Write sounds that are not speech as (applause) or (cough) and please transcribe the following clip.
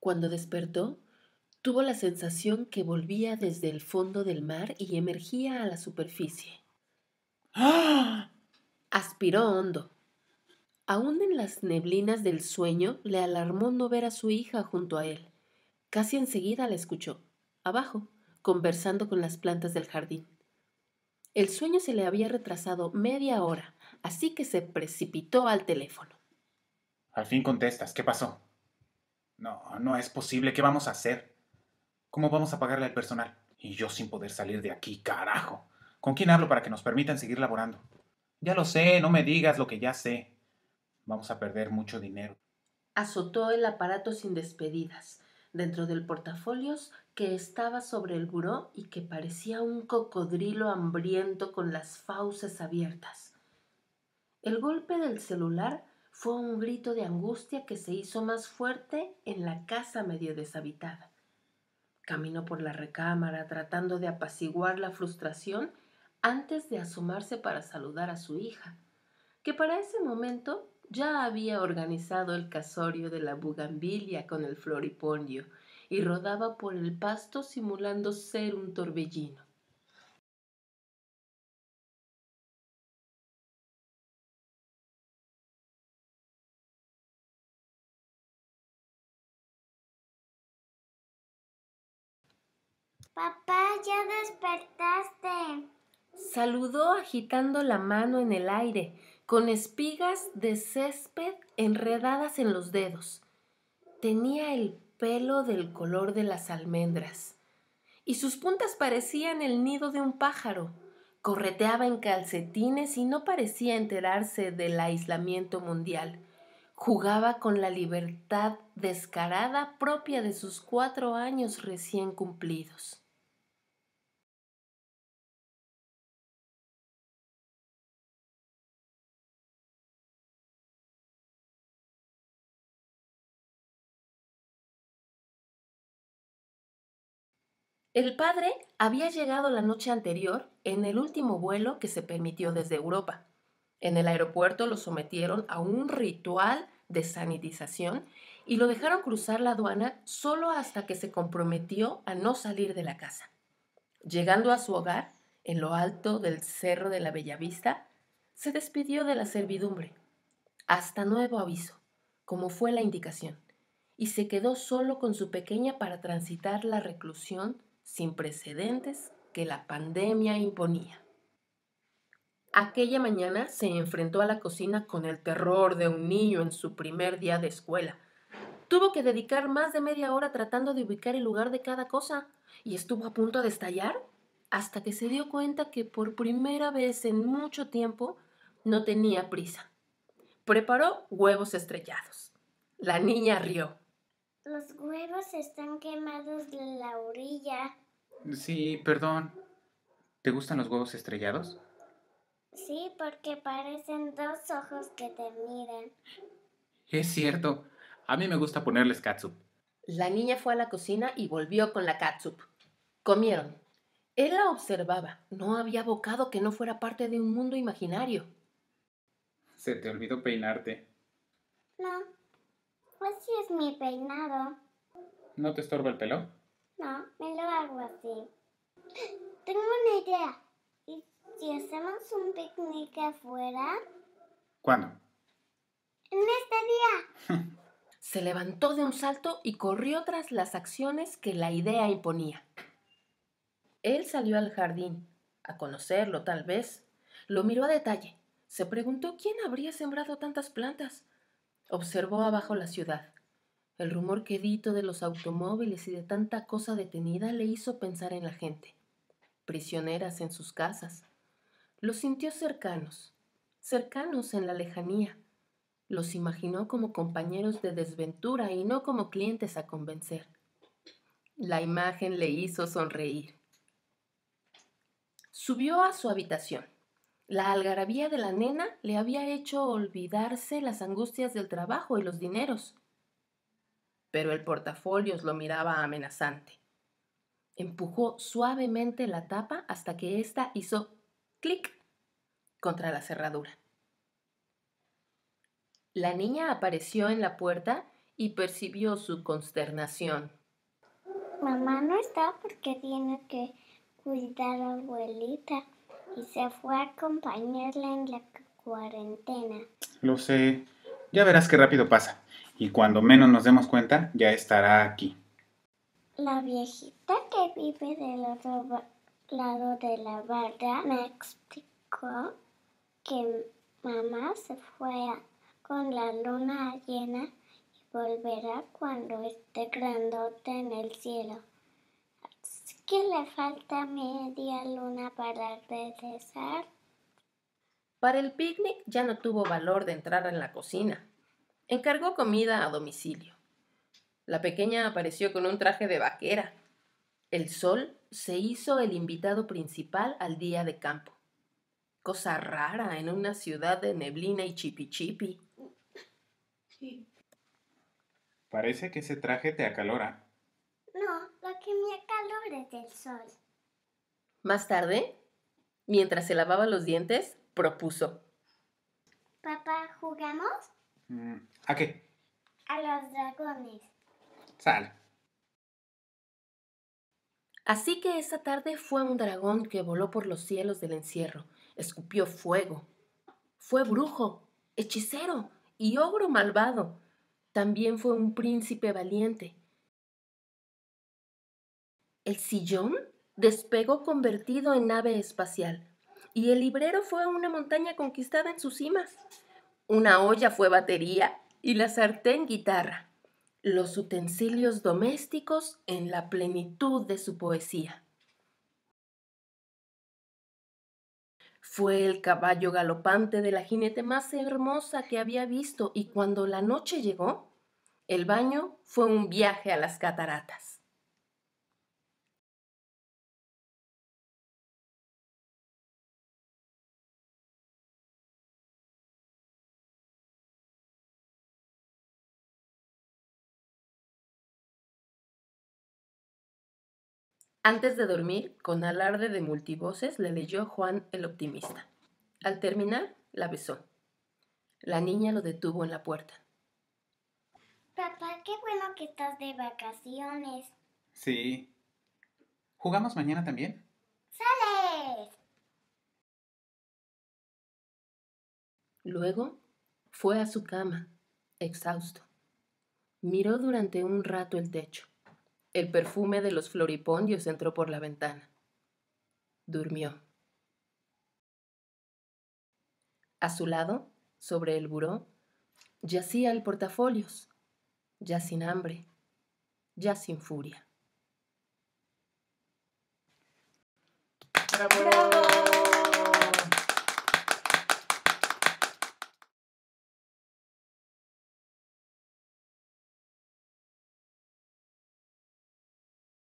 Cuando despertó, tuvo la sensación que volvía desde el fondo del mar y emergía a la superficie. ¡Ah! Aspiró hondo. Aún en las neblinas del sueño le alarmó no ver a su hija junto a él. Casi enseguida la escuchó, abajo, conversando con las plantas del jardín. El sueño se le había retrasado media hora, así que se precipitó al teléfono. Al fin contestas, ¿qué pasó? No, no es posible, ¿qué vamos a hacer? ¿Cómo vamos a pagarle al personal? Y yo sin poder salir de aquí, carajo. ¿Con quién hablo para que nos permitan seguir laborando? Ya lo sé, no me digas lo que ya sé. Vamos a perder mucho dinero. Azotó el aparato sin despedidas dentro del portafolios que estaba sobre el buró y que parecía un cocodrilo hambriento con las fauces abiertas. El golpe del celular fue un grito de angustia que se hizo más fuerte en la casa medio deshabitada. Caminó por la recámara tratando de apaciguar la frustración antes de asomarse para saludar a su hija, que para ese momento ya había organizado el casorio de la bugambilia con el floripondio y rodaba por el pasto simulando ser un torbellino. Papá, ya despertaste. Saludó agitando la mano en el aire, con espigas de césped enredadas en los dedos. Tenía el pelo del color de las almendras y sus puntas parecían el nido de un pájaro. Correteaba en calcetines y no parecía enterarse del aislamiento mundial. Jugaba con la libertad descarada propia de sus cuatro años recién cumplidos. El padre había llegado la noche anterior en el último vuelo que se permitió desde Europa. En el aeropuerto lo sometieron a un ritual de sanitización y lo dejaron cruzar la aduana solo hasta que se comprometió a no salir de la casa. Llegando a su hogar, en lo alto del Cerro de la Bellavista, se despidió de la servidumbre. Hasta nuevo aviso, como fue la indicación, y se quedó solo con su pequeña para transitar la reclusión sin precedentes que la pandemia imponía. Aquella mañana se enfrentó a la cocina con el terror de un niño en su primer día de escuela. Tuvo que dedicar más de media hora tratando de ubicar el lugar de cada cosa y estuvo a punto de estallar hasta que se dio cuenta que por primera vez en mucho tiempo no tenía prisa. Preparó huevos estrellados. La niña rió. Los huevos están quemados de la orilla. Sí, perdón. ¿Te gustan los huevos estrellados? Sí, porque parecen dos ojos que te miran. Es cierto. A mí me gusta ponerles catsup. La niña fue a la cocina y volvió con la catsup. Comieron. Él la observaba. No había bocado que no fuera parte de un mundo imaginario. Se te olvidó peinarte. No, Así pues es mi peinado. ¿No te estorba el pelo? No, me lo hago así. Tengo una idea. ¿Y si hacemos un picnic afuera? ¿Cuándo? En este día. (laughs) Se levantó de un salto y corrió tras las acciones que la idea imponía. Él salió al jardín, a conocerlo tal vez. Lo miró a detalle. Se preguntó quién habría sembrado tantas plantas Observó abajo la ciudad. El rumor quedito de los automóviles y de tanta cosa detenida le hizo pensar en la gente, prisioneras en sus casas. Los sintió cercanos, cercanos en la lejanía. Los imaginó como compañeros de desventura y no como clientes a convencer. La imagen le hizo sonreír. Subió a su habitación. La algarabía de la nena le había hecho olvidarse las angustias del trabajo y los dineros. Pero el portafolios lo miraba amenazante. Empujó suavemente la tapa hasta que ésta hizo clic contra la cerradura. La niña apareció en la puerta y percibió su consternación. Mamá no está porque tiene que cuidar a abuelita y se fue a acompañarla en la cuarentena. Lo sé. Ya verás qué rápido pasa. Y cuando menos nos demos cuenta, ya estará aquí. La viejita que vive del otro lado de la barra me explicó que mamá se fue con la luna llena y volverá cuando esté grandote en el cielo que le falta media luna para regresar? Para el picnic ya no tuvo valor de entrar en la cocina. Encargó comida a domicilio. La pequeña apareció con un traje de vaquera. El sol se hizo el invitado principal al día de campo. Cosa rara en una ciudad de neblina y chipichipi. Sí. Parece que ese traje te acalora. No, lo que me del sol. Más tarde, mientras se lavaba los dientes, propuso. Papá, ¿jugamos? Mm, ¿A qué? A los dragones. Sal. Así que esa tarde fue un dragón que voló por los cielos del encierro, escupió fuego. Fue brujo, hechicero y ogro malvado. También fue un príncipe valiente, el sillón despegó convertido en nave espacial y el librero fue una montaña conquistada en sus cimas. Una olla fue batería y la sartén guitarra. Los utensilios domésticos en la plenitud de su poesía. Fue el caballo galopante de la jinete más hermosa que había visto y cuando la noche llegó, el baño fue un viaje a las cataratas. Antes de dormir, con alarde de multivoces, le leyó Juan el optimista. Al terminar, la besó. La niña lo detuvo en la puerta. Papá, qué bueno que estás de vacaciones. Sí. ¿Jugamos mañana también? ¡Sales! Luego fue a su cama, exhausto. Miró durante un rato el techo. El perfume de los floripondios entró por la ventana. Durmió. A su lado, sobre el buró, yacía el portafolios, ya sin hambre, ya sin furia.